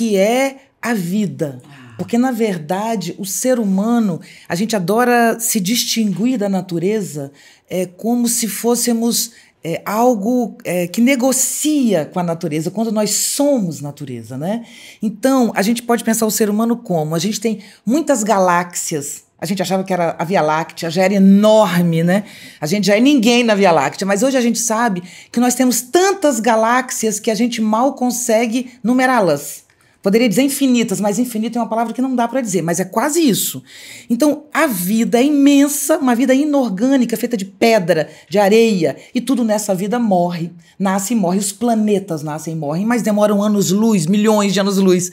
que é a vida. Ah. Porque, na verdade, o ser humano, a gente adora se distinguir da natureza é, como se fôssemos é, algo é, que negocia com a natureza, quando nós somos natureza, né? Então, a gente pode pensar o ser humano como? A gente tem muitas galáxias. A gente achava que era a Via Láctea, já era enorme, né? A gente já é ninguém na Via Láctea, mas hoje a gente sabe que nós temos tantas galáxias que a gente mal consegue numerá-las. Poderia dizer infinitas, mas infinito é uma palavra que não dá para dizer, mas é quase isso. Então, a vida é imensa, uma vida inorgânica, feita de pedra, de areia, e tudo nessa vida morre, nasce e morre. Os planetas nascem e morrem, mas demoram anos-luz, milhões de anos-luz.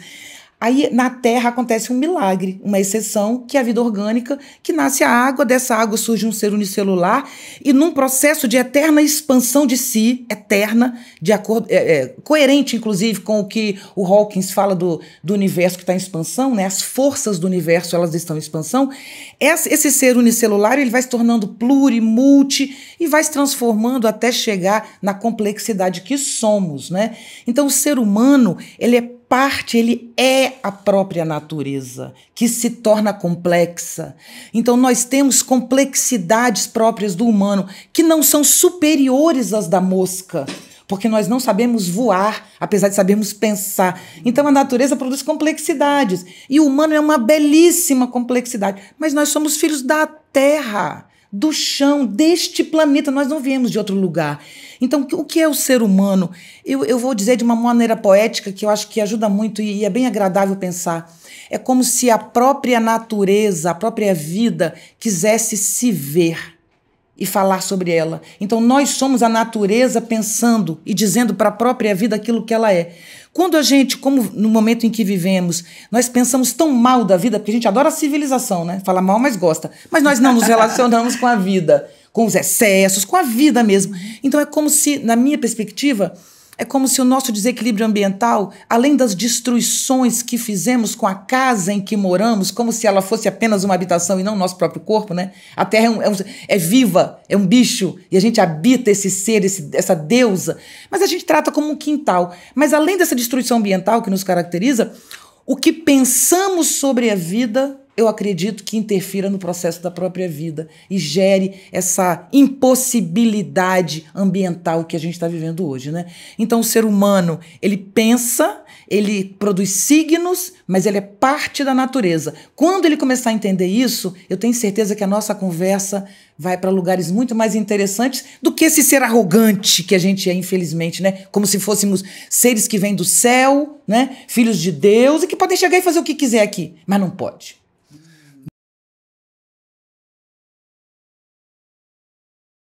Aí na Terra acontece um milagre, uma exceção, que é a vida orgânica, que nasce a água, dessa água surge um ser unicelular, e num processo de eterna expansão de si, eterna, de acordo, é, é, coerente, inclusive, com o que o Hawkins fala do, do universo que está em expansão, né? as forças do universo elas estão em expansão, esse ser unicelular ele vai se tornando plurimulti e vai se transformando até chegar na complexidade que somos, né? Então o ser humano ele é parte, ele é a própria natureza que se torna complexa. Então nós temos complexidades próprias do humano que não são superiores às da mosca porque nós não sabemos voar, apesar de sabermos pensar. Então a natureza produz complexidades. E o humano é uma belíssima complexidade. Mas nós somos filhos da terra, do chão, deste planeta. Nós não viemos de outro lugar. Então, o que é o ser humano? Eu, eu vou dizer de uma maneira poética que eu acho que ajuda muito e é bem agradável pensar. É como se a própria natureza, a própria vida, quisesse se ver e falar sobre ela. Então nós somos a natureza pensando e dizendo para a própria vida aquilo que ela é. Quando a gente, como no momento em que vivemos, nós pensamos tão mal da vida, porque a gente adora a civilização, né? Fala mal, mas gosta. Mas nós não nos relacionamos com a vida, com os excessos, com a vida mesmo. Então é como se, na minha perspectiva, é como se o nosso desequilíbrio ambiental, além das destruições que fizemos com a casa em que moramos, como se ela fosse apenas uma habitação e não o nosso próprio corpo, né? A Terra é, um, é, um, é viva, é um bicho, e a gente habita esse ser, esse, essa deusa, mas a gente trata como um quintal. Mas além dessa destruição ambiental que nos caracteriza, o que pensamos sobre a vida eu acredito que interfira no processo da própria vida e gere essa impossibilidade ambiental que a gente está vivendo hoje, né? Então o ser humano ele pensa, ele produz signos, mas ele é parte da natureza. Quando ele começar a entender isso, eu tenho certeza que a nossa conversa vai para lugares muito mais interessantes do que esse ser arrogante que a gente é, infelizmente, né? Como se fôssemos seres que vêm do céu, né? Filhos de Deus e que podem chegar e fazer o que quiser aqui, mas não pode.